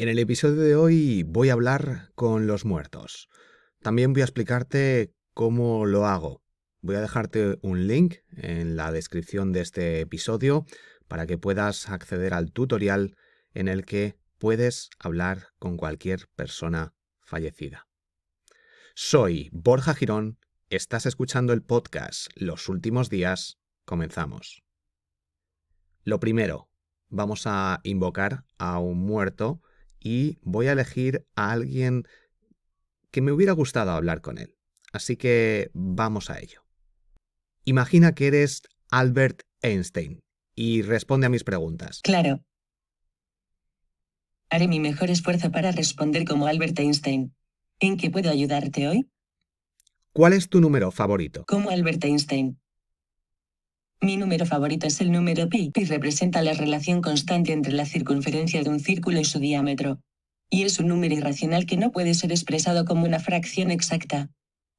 En el episodio de hoy voy a hablar con los muertos. También voy a explicarte cómo lo hago. Voy a dejarte un link en la descripción de este episodio para que puedas acceder al tutorial en el que puedes hablar con cualquier persona fallecida. Soy Borja Girón, estás escuchando el podcast Los Últimos Días, comenzamos. Lo primero, vamos a invocar a un muerto y voy a elegir a alguien que me hubiera gustado hablar con él. Así que vamos a ello. Imagina que eres Albert Einstein y responde a mis preguntas. Claro. Haré mi mejor esfuerzo para responder como Albert Einstein. ¿En qué puedo ayudarte hoy? ¿Cuál es tu número favorito? Como Albert Einstein. Mi número favorito es el número pi, Pi representa la relación constante entre la circunferencia de un círculo y su diámetro. Y es un número irracional que no puede ser expresado como una fracción exacta.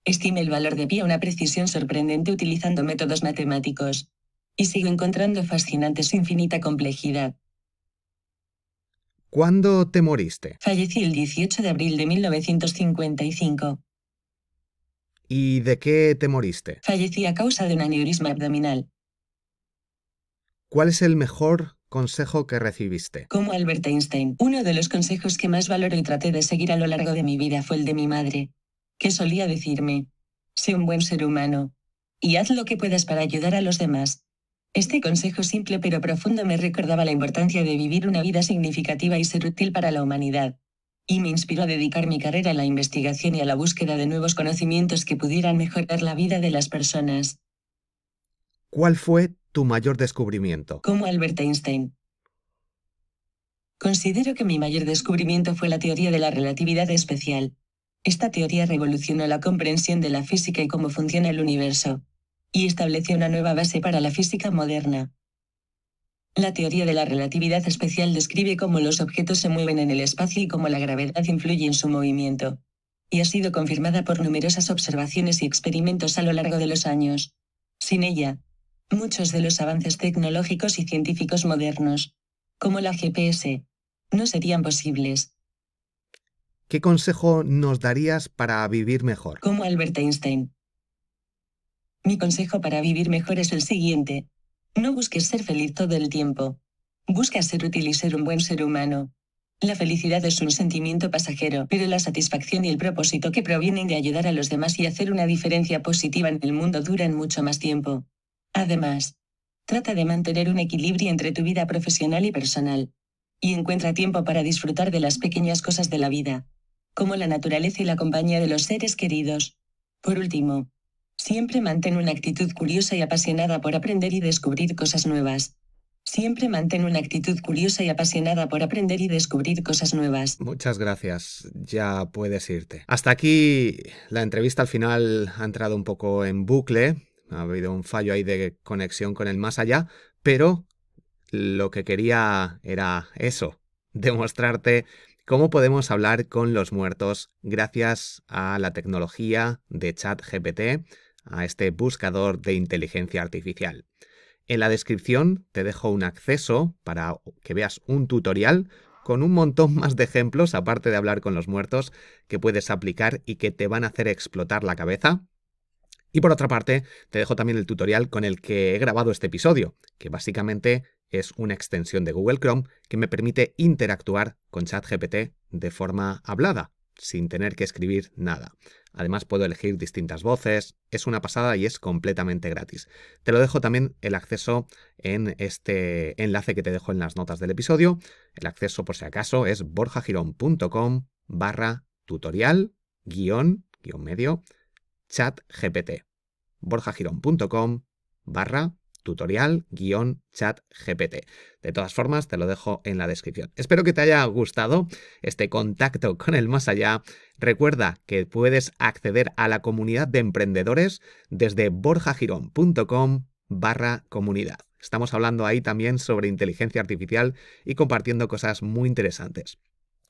Estime el valor de pi a una precisión sorprendente utilizando métodos matemáticos. Y sigo encontrando fascinante su infinita complejidad. ¿Cuándo te moriste? Fallecí el 18 de abril de 1955. ¿Y de qué te moriste? Fallecí a causa de un aneurisma abdominal. ¿Cuál es el mejor consejo que recibiste? Como Albert Einstein, uno de los consejos que más valoro y traté de seguir a lo largo de mi vida fue el de mi madre, que solía decirme, sé un buen ser humano y haz lo que puedas para ayudar a los demás. Este consejo simple pero profundo me recordaba la importancia de vivir una vida significativa y ser útil para la humanidad, y me inspiró a dedicar mi carrera a la investigación y a la búsqueda de nuevos conocimientos que pudieran mejorar la vida de las personas. ¿Cuál fue tu mayor descubrimiento? Como Albert Einstein. Considero que mi mayor descubrimiento fue la teoría de la relatividad especial. Esta teoría revolucionó la comprensión de la física y cómo funciona el universo, y estableció una nueva base para la física moderna. La teoría de la relatividad especial describe cómo los objetos se mueven en el espacio y cómo la gravedad influye en su movimiento, y ha sido confirmada por numerosas observaciones y experimentos a lo largo de los años. Sin ella, muchos de los avances tecnológicos y científicos modernos, como la GPS, no serían posibles. ¿Qué consejo nos darías para vivir mejor? Como Albert Einstein. Mi consejo para vivir mejor es el siguiente. No busques ser feliz todo el tiempo. Busca ser útil y ser un buen ser humano. La felicidad es un sentimiento pasajero, pero la satisfacción y el propósito que provienen de ayudar a los demás y hacer una diferencia positiva en el mundo duran mucho más tiempo. Además, trata de mantener un equilibrio entre tu vida profesional y personal, y encuentra tiempo para disfrutar de las pequeñas cosas de la vida, como la naturaleza y la compañía de los seres queridos. Por último, siempre mantén una actitud curiosa y apasionada por aprender y descubrir cosas nuevas. Siempre mantén una actitud curiosa y apasionada por aprender y descubrir cosas nuevas. Muchas gracias, ya puedes irte. Hasta aquí la entrevista al final ha entrado un poco en bucle, ha habido un fallo ahí de conexión con el más allá, pero lo que quería era eso, demostrarte cómo podemos hablar con los muertos gracias a la tecnología de chat GPT, a este buscador de inteligencia artificial. En la descripción te dejo un acceso para que veas un tutorial con un montón más de ejemplos, aparte de hablar con los muertos, que puedes aplicar y que te van a hacer explotar la cabeza y por otra parte, te dejo también el tutorial con el que he grabado este episodio, que básicamente es una extensión de Google Chrome que me permite interactuar con ChatGPT de forma hablada, sin tener que escribir nada. Además puedo elegir distintas voces, es una pasada y es completamente gratis. Te lo dejo también el acceso en este enlace que te dejo en las notas del episodio. El acceso por si acaso es borjagirón.com barra tutorial medio ChatGPT. borjagirón.com barra tutorial guión chat GPT. De todas formas, te lo dejo en la descripción. Espero que te haya gustado este contacto con el más allá. Recuerda que puedes acceder a la comunidad de emprendedores desde borjagirón.com barra comunidad. Estamos hablando ahí también sobre inteligencia artificial y compartiendo cosas muy interesantes.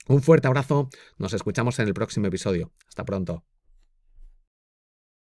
Un fuerte abrazo, nos escuchamos en el próximo episodio. Hasta pronto.